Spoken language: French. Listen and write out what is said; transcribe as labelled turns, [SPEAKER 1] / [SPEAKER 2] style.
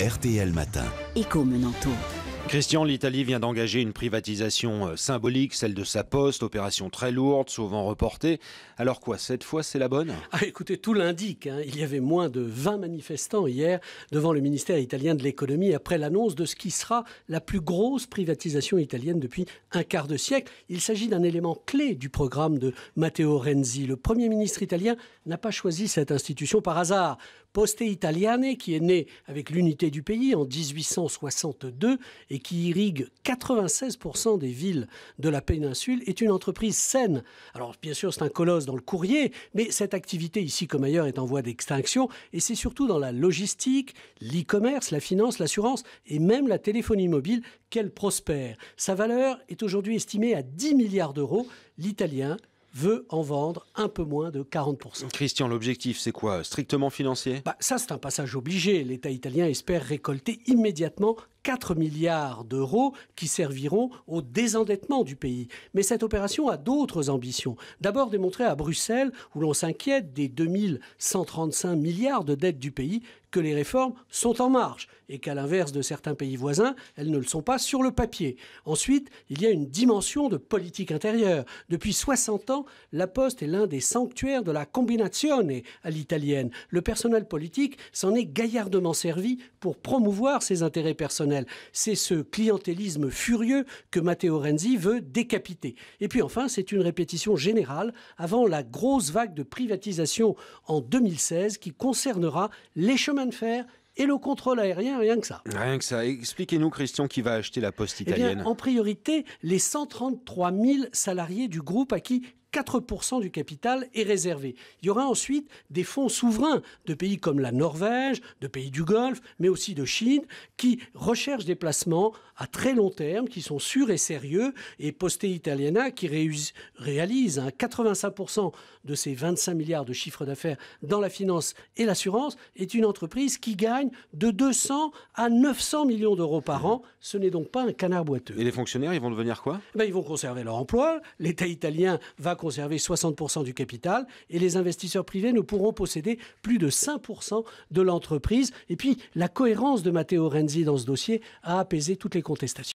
[SPEAKER 1] RTL Matin.
[SPEAKER 2] Écho Menanto.
[SPEAKER 1] Christian, l'Italie vient d'engager une privatisation euh, symbolique, celle de sa poste, opération très lourde, souvent reportée. Alors quoi, cette fois c'est la bonne
[SPEAKER 2] ah, Écoutez, tout l'indique. Hein. Il y avait moins de 20 manifestants hier devant le ministère italien de l'économie après l'annonce de ce qui sera la plus grosse privatisation italienne depuis un quart de siècle. Il s'agit d'un élément clé du programme de Matteo Renzi. Le Premier ministre italien n'a pas choisi cette institution par hasard. Poste Italiane, qui est née avec l'unité du pays en 1862 et qui irrigue 96% des villes de la péninsule est une entreprise saine. Alors bien sûr, c'est un colosse dans le courrier, mais cette activité ici comme ailleurs est en voie d'extinction et c'est surtout dans la logistique, l'e-commerce, la finance, l'assurance et même la téléphonie mobile qu'elle prospère. Sa valeur est aujourd'hui estimée à 10 milliards d'euros. L'Italien veut en vendre un peu moins de 40%.
[SPEAKER 1] Christian, l'objectif, c'est quoi Strictement financier
[SPEAKER 2] bah, Ça, c'est un passage obligé. L'État italien espère récolter immédiatement 4 milliards d'euros qui serviront au désendettement du pays. Mais cette opération a d'autres ambitions. D'abord démontrer à Bruxelles, où l'on s'inquiète des 2135 milliards de dettes du pays, que les réformes sont en marche et qu'à l'inverse de certains pays voisins, elles ne le sont pas sur le papier. Ensuite, il y a une dimension de politique intérieure. Depuis 60 ans, la Poste est l'un des sanctuaires de la combinazione à l'italienne. Le personnel politique s'en est gaillardement servi pour promouvoir ses intérêts personnels. C'est ce clientélisme furieux que Matteo Renzi veut décapiter. Et puis enfin, c'est une répétition générale avant la grosse vague de privatisation en 2016 qui concernera les chemins de fer, et le contrôle aérien, rien que ça.
[SPEAKER 1] Rien que ça. Expliquez-nous, Christian, qui va acheter la poste eh italienne. en
[SPEAKER 2] priorité, les 133 000 salariés du groupe à qui 4% du capital est réservé. Il y aura ensuite des fonds souverains de pays comme la Norvège, de pays du Golfe, mais aussi de Chine, qui recherchent des placements à très long terme, qui sont sûrs et sérieux. Et Poste Italiana, qui réalise 85% de ses 25 milliards de chiffre d'affaires dans la finance et l'assurance, est une entreprise qui gagne de 200 à 900 millions d'euros par an. Ce n'est donc pas un canard boiteux. Et les fonctionnaires, ils vont devenir quoi eh ben, Ils vont conserver leur emploi. L'État italien va conserver 60% du capital et les investisseurs privés ne pourront posséder plus de 5% de l'entreprise. Et puis, la cohérence de Matteo Renzi dans ce dossier a apaisé toutes les contestations.